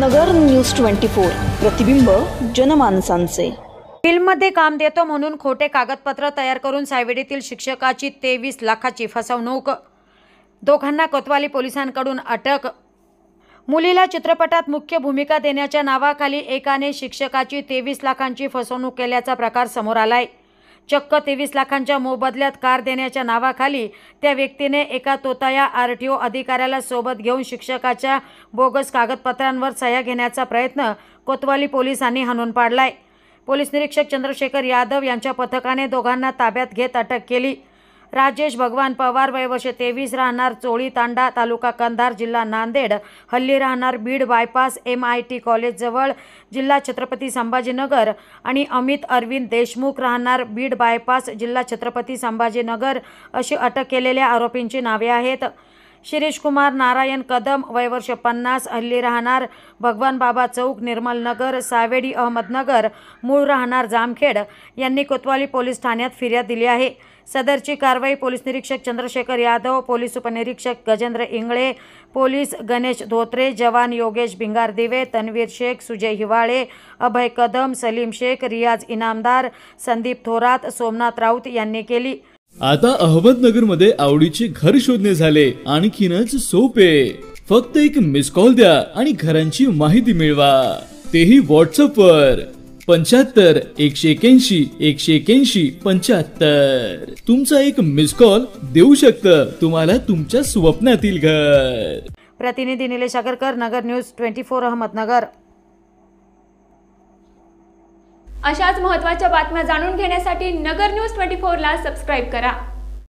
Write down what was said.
नगर news twenty four प्रतिबिंब जनमानसांचे फिल्ममध्ये काम देतो म्हणून खोटे कागदपत्र तयार करून सायवेडीतील शिक्षकाची तेवीस लाखाची फसवणूक दोघांना कोतवाली पोलिसांकडून अटक मुलीला चित्रपटात मुख्य भूमिका देण्याच्या नावाखाली एकाने शिक्षकाची तेवीस लाखांची फसवणूक केल्याचा प्रकार समोर आलाय चक्क तेवीस लाखांच्या मोबदल्यात कार देण्याच्या नावाखाली त्या व्यक्तीने एका तोताया आर टी ओ अधिकाऱ्याला सोबत घेऊन शिक्षकाच्या बोगस कागदपत्रांवर सह्या घेण्याचा प्रयत्न कोतवाली पोलिसांनी हाणून पाडलाय पोलीस निरीक्षक चंद्रशेखर यादव यांच्या पथकाने दोघांना ताब्यात घेत अटक केली राजेश भगवान पवार वयवशे तेवीस राहणार चोळी तांडा तालुका कंधार जिल्हा नांदेड हल्ली राहणार Beed bypass M I T कॉलेजजवळ जिल्हा छत्रपती संभाजीनगर आणि अमित अरविंद देशमुख राहणार बीड बायपास जिल्हा छत्रपती संभाजीनगर अशी अटक केलेल्या आरोपींची नावे आहेत शिरीष कुमार नारायण कदम वयवर्ष पन्नास हल्ली राहणार भगवान बाबा चौक निर्मल नगर सावेडी अहमदनगर मूळ राहणार जामखेड यांनी कोतवाली पोलीस ठाण्यात फिर्याद दिली आहे सदरची कारवाई पोलीस निरीक्षक चंद्रशेखर यादव पोलीस उपनिरीक्षक गजेंद्र इंगळे पोलीस गणेश धोत्रे जवान योगेश भिंगार दिवे तन्वीर शेख सुजय हिवाळे अभय कदम सलीम शेख रियाज इनामदार संदीप थोरात सोमनाथ राऊत यांनी केली आता अहमदनगरमध्ये आवडीचे घर शोधणे झाले आणखीनच सोपे फक्त एक मिस कॉल द्या आणि घरांची माहिती मिळवा तेही वर पंच्याहत्तर एकशे एक्याऐंशी एकशे एक्याऐंशी पंच्याहत्तर तुमचा एक मिस कॉल देऊ शकत तुम्हाला तुमच्या स्वप्नातील घर प्रतिनिधी Nilesh Agarkar Nagar news twenty four Ahmednagar अशाच महत्त्वाच्या बातम्या जाणून घेण्यासाठी नगर न्यूज ट्वेंटी फोरला सबस्क्राईब करा